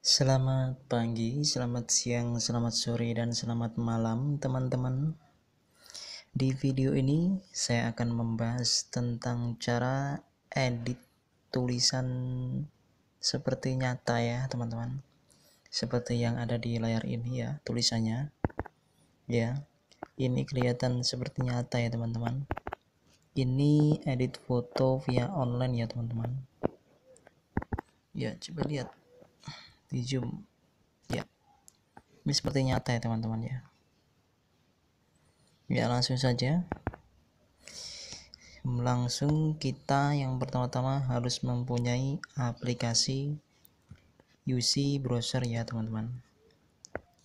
Selamat pagi, selamat siang, selamat sore, dan selamat malam, teman-teman. Di video ini, saya akan membahas tentang cara edit tulisan seperti nyata, ya, teman-teman. Seperti yang ada di layar ini, ya, tulisannya. Ya, ini kelihatan seperti nyata, ya, teman-teman. Ini edit foto via online, ya, teman-teman. Ya, coba lihat di zoom ya ini seperti nyata ya teman-teman ya ya langsung saja langsung kita yang pertama-tama harus mempunyai aplikasi UC browser ya teman-teman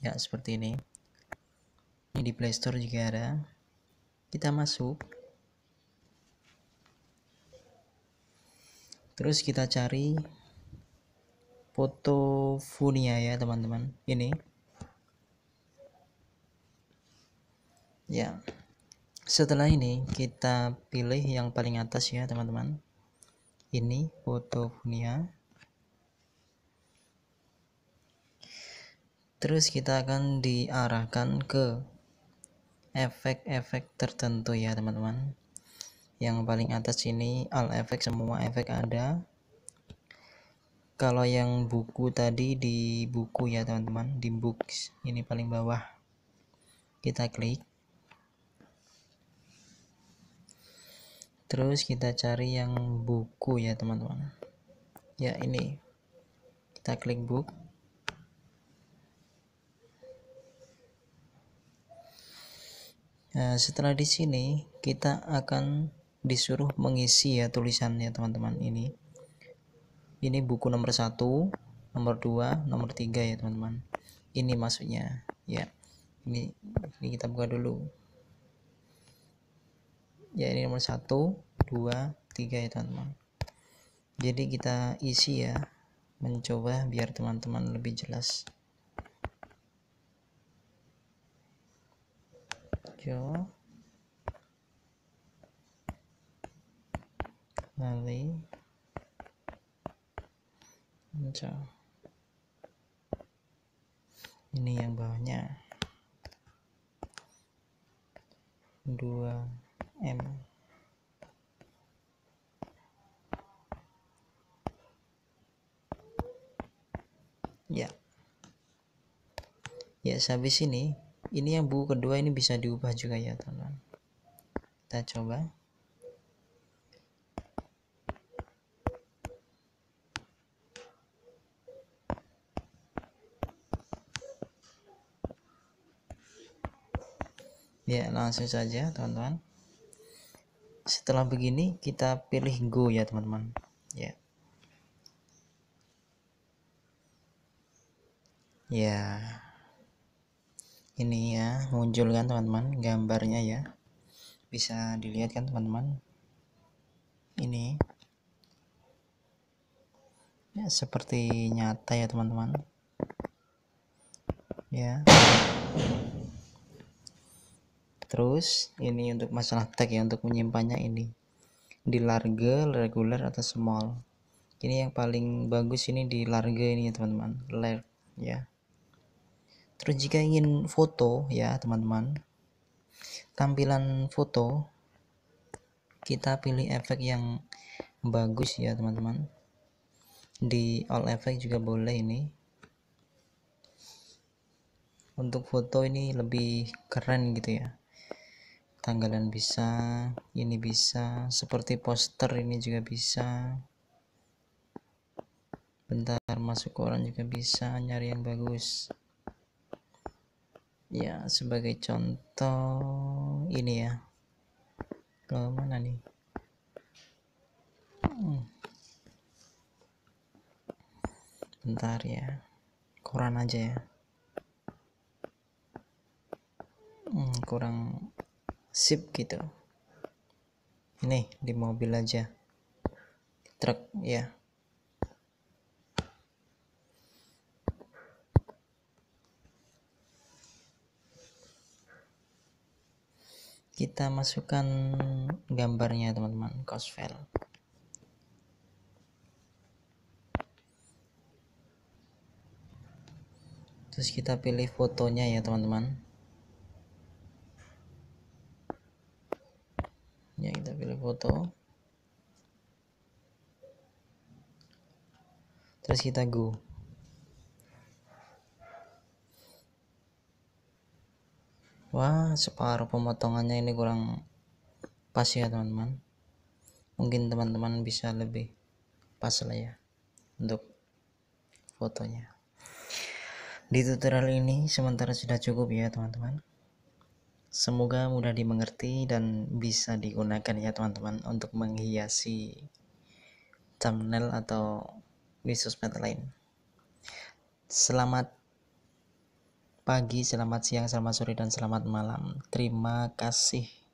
ya seperti ini ini di playstore juga ada kita masuk terus kita cari foto Fotofunia ya teman-teman ini ya setelah ini kita pilih yang paling atas ya teman-teman ini foto fotofunia terus kita akan diarahkan ke efek-efek tertentu ya teman-teman yang paling atas ini all efek semua efek ada kalau yang buku tadi di buku ya teman-teman di books ini paling bawah kita klik terus kita cari yang buku ya teman-teman ya ini kita klik book nah, setelah di sini kita akan disuruh mengisi ya tulisannya teman-teman ini ini buku nomor satu nomor dua nomor tiga ya teman-teman ini maksudnya ya ini ini kita buka dulu ya ini nomor satu dua tiga ya teman-teman jadi kita isi ya mencoba biar teman-teman lebih jelas Jo Lali ini yang bawahnya. 2M. Ya. Ya, habis ini, ini yang buku kedua ini bisa diubah juga ya, teman Kita coba. ya langsung saja teman-teman setelah begini kita pilih go ya teman-teman ya ya ini ya muncul kan teman-teman gambarnya ya bisa dilihat kan teman-teman ini ya seperti nyata ya teman-teman ya terus ini untuk masalah tag ya untuk menyimpannya ini di large regular atau small ini yang paling bagus ini di large ini ya, teman-teman large ya terus jika ingin foto ya teman-teman tampilan foto kita pilih efek yang bagus ya teman-teman di all effect juga boleh ini untuk foto ini lebih keren gitu ya tanggalan bisa ini bisa seperti poster ini juga bisa bentar masuk ke orang juga bisa nyari yang bagus ya sebagai contoh ini ya ke mana nih hmm. bentar ya koran aja ya hmm, kurang sip gitu ini di mobil aja truk ya kita masukkan gambarnya teman-teman cost file terus kita pilih fotonya ya teman-teman foto terus kita go wah separuh pemotongannya ini kurang pas ya teman-teman mungkin teman-teman bisa lebih pas lah ya untuk fotonya di tutorial ini sementara sudah cukup ya teman-teman Semoga mudah dimengerti dan bisa digunakan ya teman-teman untuk menghiasi thumbnail atau bisnis sosmed lain. Selamat pagi, selamat siang, selamat sore, dan selamat malam. Terima kasih.